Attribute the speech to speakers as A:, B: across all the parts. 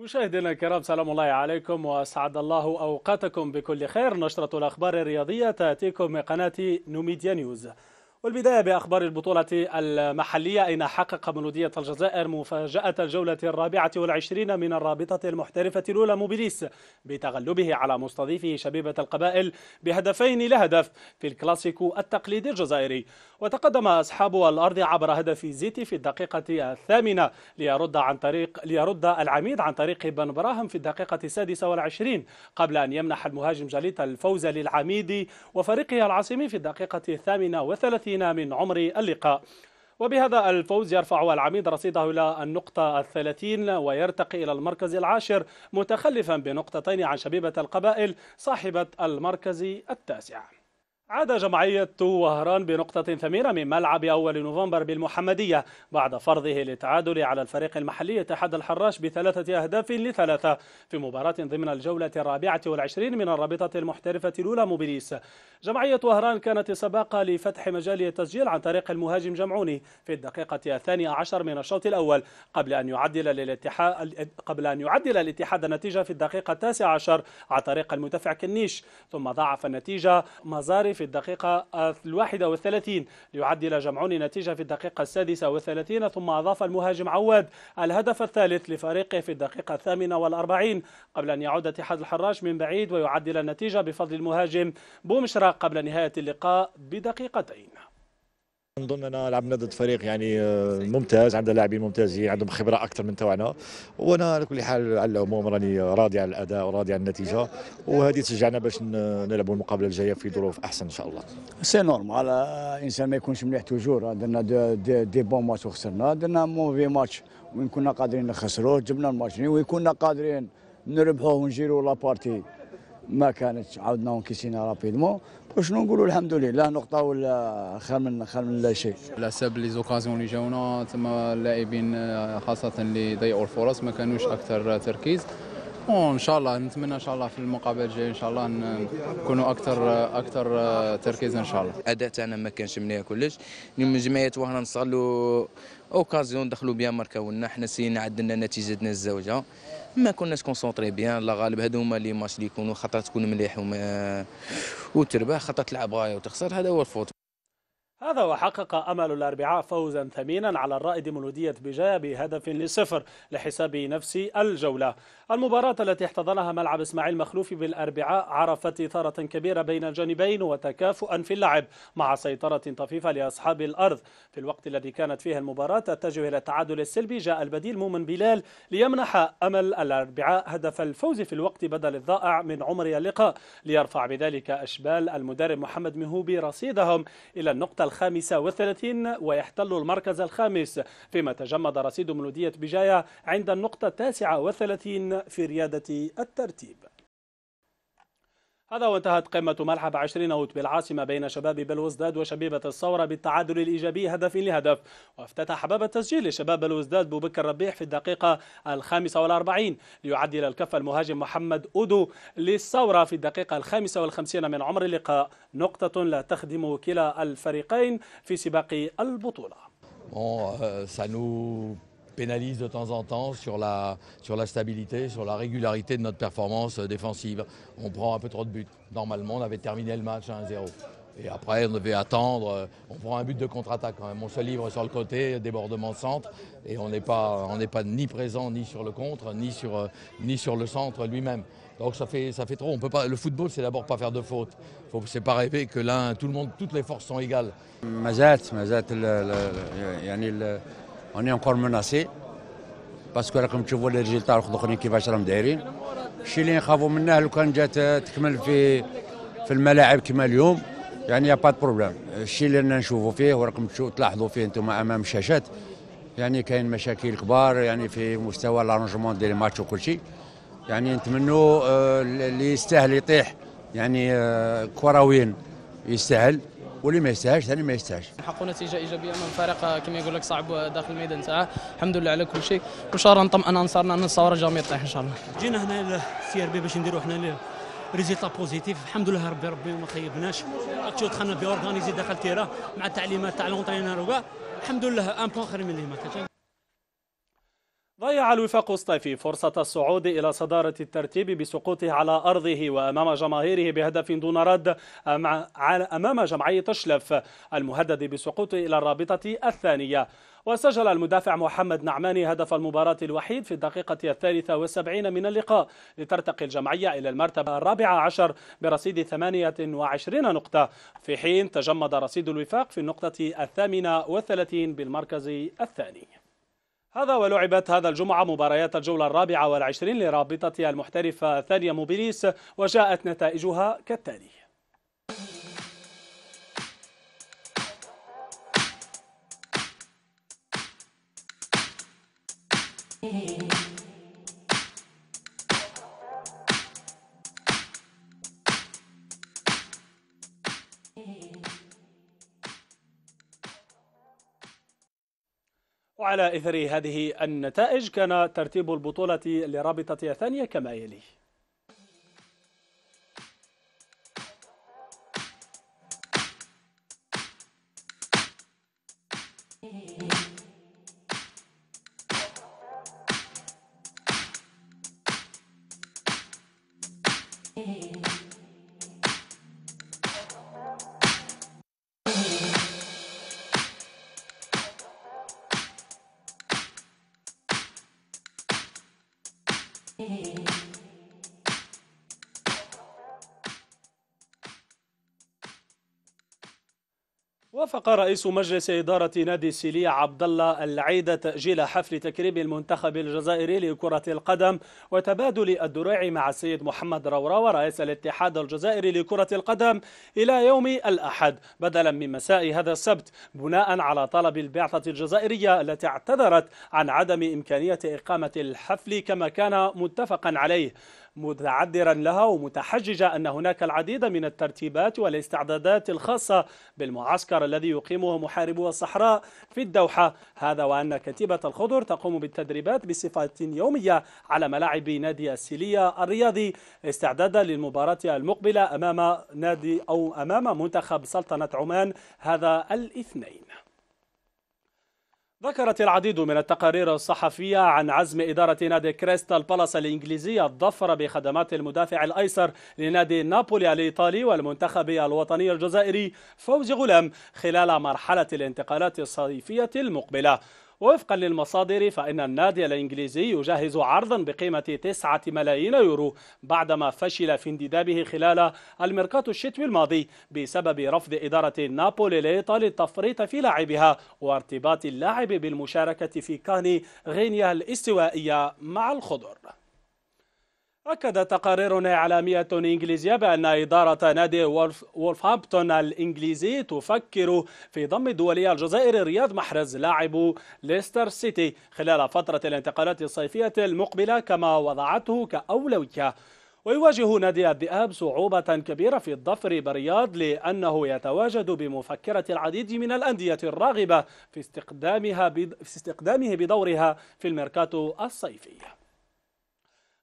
A: مشاهدينا الكرام سلام الله عليكم واسعد الله اوقاتكم بكل خير نشره الاخبار الرياضيه تاتيكم من قناه نوميديا نيوز والبداية بأخبار البطولة المحلية أين حقق ملودية الجزائر مفاجأة الجولة الرابعة والعشرين من الرابطة المحترفة الأولى موبيليس بتغلبه على مستضيفه شبيبة القبائل بهدفين لهدف في الكلاسيكو التقليدي الجزائري وتقدم أصحاب الأرض عبر هدف زيتي في الدقيقة الثامنة ليرد عن طريق ليرد العميد عن طريق بن براهم في الدقيقة السادسة والعشرين قبل أن يمنح المهاجم جليت الفوز للعميد وفريقه العاصمي في الدقيقة الثامنة والثلاثين الثلاثين من عمر اللقاء وبهذا الفوز يرفع العميد رصيده إلى النقطة الثلاثين ويرتقي إلى المركز العاشر متخلفا بنقطتين عن شبيبة القبائل صاحبة المركز التاسع عاد جمعية وهران بنقطة ثمينة من ملعب أول نوفمبر بالمحمدية بعد فرضه للتعادل على الفريق المحلي اتحاد الحراش بثلاثة أهداف لثلاثة في مباراة ضمن الجولة الرابعة والعشرين من الرابطة المحترفة الأولى موبيليس جمعية وهران كانت سباقة لفتح مجال التسجيل عن طريق المهاجم جمعوني في الدقيقة الثانية عشر من الشوط الأول قبل أن يعدل للاتحاد قبل أن يعدل الاتحاد النتيجة في الدقيقة التاسعة عشر عن طريق المدافع كنيش ثم ضاعف النتيجة مزاري في الدقيقة الواحدة والثلاثين ليعدل جمعون النتيجة في الدقيقة السادسة والثلاثين ثم أضاف المهاجم عواد الهدف الثالث لفريقه في الدقيقة الثامنة والأربعين قبل أن يعود اتحاد الحراج من بعيد ويعدل النتيجة بفضل المهاجم بومشرا قبل نهاية اللقاء بدقيقتين نظن انا لعبنا ضد فريق يعني آه، ممتاز عنده لاعبين ممتازين عندهم خبره اكثر من توعنا وانا على كل حال على العموم راني راضي على الاداء وراضي على النتيجه وهذه تشجعنا باش نلعبوا المقابله الجايه في ظروف احسن ان شاء الله سي نورمال آه، الانسان ما يكونش مليح توجور درنا دي, دي, دي بون ماتش وخسرنا درنا موفي ماتش وين كنا قادرين نخسروه جبنا الماتش وين كنا قادرين نربحوه ونجيروا لابارتي ما كانتش عاودنا ونكسينا رابيدمون وشنو نقولوا الحمد لله نقطه ولا خير من خير من لا شيء على حساب لي زوكازيون اللي جاونا تما اللاعبين آه، خاصه اللي ضيعوا الفرص ما كانوش اكثر تركيز وان شاء الله نتمنى ان شاء الله في المقابله الجايه ان شاء الله نكونوا اكثر آه، اكثر آه، تركيز ان شاء الله الاداء تاعنا ما كانش مليح كلش من جمعيه وهنا نستغلوا اوكازيون دخلوا بيان ماركا حنا سينا عندنا نتيجتنا الزوجه ما كناش كونسونطري بيان لا غالب هذو هما لي ماتش اللي يكونوا خطره تكون مليح وما وتربح خطره تلعب غايه وتخسر هذا هو الفوت هذا وحقق أمل الأربعاء فوزا ثمينا على الرائد مولودية بجاية بهدف لصفر لحساب نفس الجولة المباراة التي احتضنها ملعب إسماعيل مخلوف بالأربعاء عرفت إثارة كبيرة بين الجانبين وتكافؤا في اللعب مع سيطرة طفيفة لأصحاب الأرض في الوقت الذي كانت فيه المباراة تتجه إلى التعادل السلبي جاء البديل مؤمن بلال ليمنح أمل الأربعاء هدف الفوز في الوقت بدل الضائع من عمر اللقاء ليرفع بذلك أشبال المدرب محمد مهوبي رصيدهم إلى النقطة الخامسة والثلاثين ويحتل المركز الخامس فيما تجمد رصيد ملودية بجاية عند النقطة التاسعة والثلاثين في ريادة الترتيب هذا وانتهت قمة ملعب 20 أوت بالعاصمة بين شباب بلوزداد وشبيبة الثورة بالتعادل الإيجابي هدف لهدف وافتتح باب التسجيل لشباب بلوزداد بوبكر ربيح في الدقيقة الخامسة والأربعين ليعدل الكفة المهاجم محمد أودو للثورة في الدقيقة الخامسة والخمسين من عمر اللقاء نقطة لا تخدم كلا الفريقين في سباق البطولة. Bon, euh, ça nous pénalise de temps en temps sur la, sur la stabilité, sur la régularité de notre performance euh, défensive. On prend un peu trop de buts. Normalement, on avait terminé le match à 1-0. Et après, on devait attendre. Euh, on prend un but de contre-attaque quand même. On se livre sur le côté, débordement centre. Et on n'est pas, on pas ni présent ni sur le contre, ni sur, euh, ni sur le centre lui-même. Donc ça fait, ça fait trop. On peut pas, le football, c'est d'abord pas faire de faute. Faut, c'est pas rêver que l'un, tout le monde, toutes les forces sont égales. On est encore menacé باسكو راكم تشوفوا لي ريزلتا الاخرين كيفاش راهم دايرين الشيء اللي نخافوا منه لو كان جات تكمل في في الملاعب كما اليوم يعني يا با بروبليم الشيء اللي نشوفوا فيه وراكم تلاحظوا فيه انتم امام الشاشات يعني كاين مشاكل كبار يعني في مستوى لارونجمون ديال الماتش وكل شيء يعني نتمنوا اللي يستاهل يطيح يعني كرويا يستاهل واللي ما يستاهلش ثاني ما يستاهلش حققوا نتيجه ايجابيه من فريق كما يقول لك صعب داخل الميدان تاعه الحمد لله على كل شيء وان شاء الله نطمئن انصارنا ان نتصور الجميع يطيح ان شاء الله جينا هنا للسي ار بي باش نديروا حنا ريزيتا بوزيتيف الحمد لله ربي ربي ما خيبناش هادشي دخلنا بي اورغانيزي داخل تيرا مع التعليمات تاع لونترينر وكاع الحمد لله ان بوان خير من اللي ما ضيع الوفاق الصيفي فرصة الصعود إلى صدارة الترتيب بسقوطه على أرضه وأمام جماهيره بهدف دون رد أمام جمعية تشلف المهدد بسقوطه إلى الرابطة الثانية وسجل المدافع محمد نعماني هدف المباراة الوحيد في الدقيقة الثالثة والسبعين من اللقاء لترتقي الجمعية إلى المرتبة الرابعة عشر برصيد 28 نقطة في حين تجمد رصيد الوفاق في النقطة الثامنة والثلاثين بالمركز الثاني هذا ولعبت هذا الجمعة مباريات الجولة الرابعة والعشرين لرابطة المحترفة ثانية موبيليس وجاءت نتائجها كالتالي وعلى إثر هذه النتائج كان ترتيب البطولة لرابطة ثانية كما يلي Yeah. Hey. وافق رئيس مجلس إدارة نادي سيلي عبد الله العيدة تأجيل حفل تكريم المنتخب الجزائري لكرة القدم وتبادل الدروع مع السيد محمد رورا ورئيس الاتحاد الجزائري لكرة القدم إلى يوم الأحد بدلا من مساء هذا السبت بناء على طلب البعثة الجزائرية التي اعتذرت عن عدم إمكانية إقامة الحفل كما كان متفقا عليه متعذرا لها ومتحججة أن هناك العديد من الترتيبات والاستعدادات الخاصة بالمعسكر الذي يقيمه محاربو الصحراء في الدوحة هذا وأن كتيبة الخضر تقوم بالتدريبات بصفة يومية على ملاعب نادي السيلية الرياضي استعدادا للمباراة المقبلة أمام نادي أو أمام منتخب سلطنة عمان هذا الاثنين ذكرت العديد من التقارير الصحفية عن عزم إدارة نادي كريستال بالاس الإنجليزية الظفر بخدمات المدافع الأيسر لنادي نابولي الإيطالي والمنتخب الوطني الجزائري فوز غلام خلال مرحلة الانتقالات الصيفية المقبلة ووفقا للمصادر فإن النادي الإنجليزي يجهز عرضا بقيمة 9 ملايين يورو بعدما فشل في انتدابه خلال الميركاتو الشتوي الماضي بسبب رفض إدارة نابولي الإيطالي التفريط في لاعبها وارتباط اللاعب بالمشاركة في كان غينيا الاستوائية مع الخضر أكد تقارير إعلامية إنجليزية بأن إدارة نادي وولفهامبتون الإنجليزي تفكر في ضم دولي الجزائر رياض محرز لاعب ليستر سيتي خلال فترة الانتقالات الصيفية المقبلة كما وضعته كأولوية ويواجه نادي الذئاب صعوبة كبيرة في الظفر برياض لأنه يتواجد بمفكرة العديد من الأندية الراغبة في استقدامها في استقدامه بدورها في الميركاتو الصيفي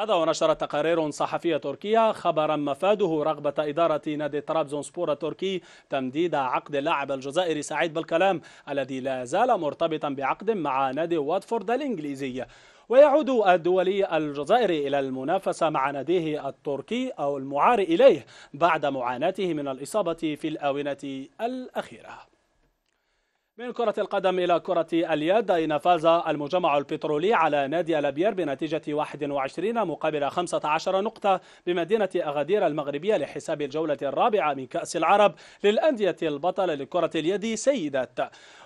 A: هذا ونشر تقارير صحفية تركية خبرا مفاده رغبة إدارة نادي سبور التركي تمديد عقد اللاعب الجزائري سعيد بالكلام الذي لا زال مرتبطا بعقد مع نادي واتفورد الإنجليزي ويعود الدولي الجزائري إلى المنافسة مع ناديه التركي أو المعار إليه بعد معاناته من الإصابة في الآونة الأخيرة من كرة القدم إلى كرة اليد أين فاز المجمع البترولي على نادي الأبيار بنتيجة 21 مقابل 15 نقطة بمدينة أغادير المغربية لحساب الجولة الرابعة من كأس العرب للأندية البطلة لكرة اليد سيدات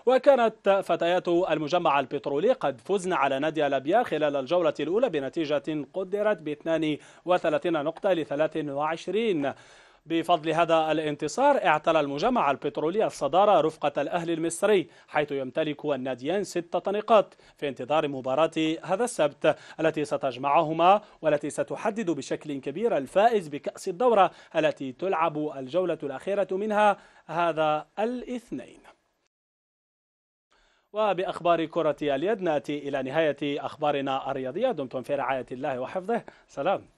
A: وكانت فتيات المجمع البترولي قد فزن على نادي الأبيار خلال الجولة الأولى بنتيجة قدرت ب 32 نقطة ل 23 بفضل هذا الانتصار اعتلى المجمع البترولي الصدارة رفقة الأهلي المصري حيث يمتلك الناديان ستة نقاط في انتظار مباراة هذا السبت التي ستجمعهما والتي ستحدد بشكل كبير الفائز بكأس الدورة التي تلعب الجولة الأخيرة منها هذا الاثنين وبأخبار كرة اليد نأتي إلى نهاية أخبارنا الرياضية دمتم في رعاية الله وحفظه سلام